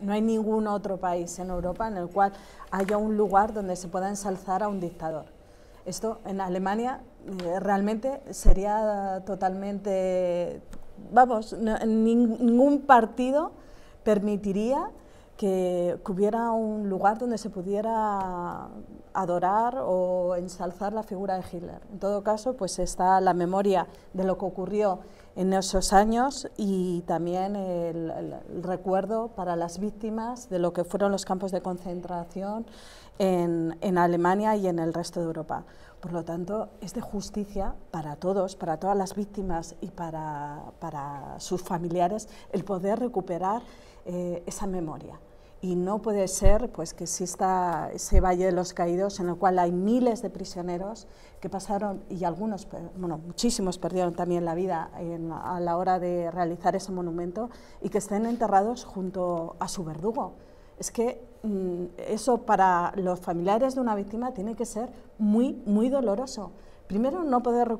no hay ningún otro país en Europa en el cual haya un lugar donde se pueda ensalzar a un dictador. Esto en Alemania eh, realmente sería totalmente, vamos, ningún partido permitiría que hubiera un lugar donde se pudiera adorar o ensalzar la figura de Hitler. En todo caso, pues está la memoria de lo que ocurrió en esos años y también el, recuerdo para las víctimas de lo que fueron los campos de concentración en, Alemania y en el resto de Europa. Por lo tanto, es de justicia para todos, para todas las víctimas y para, sus familiares el poder recuperar eh, esa memoria y no puede ser pues, que exista ese Valle de los Caídos en el cual hay miles de prisioneros que pasaron, y algunos, bueno, muchísimos perdieron también la vida a la hora de realizar ese monumento, y que estén enterrados junto a su verdugo. Es que mm, eso para los familiares de una víctima tiene que ser muy, muy doloroso. Primero, no poder recuperar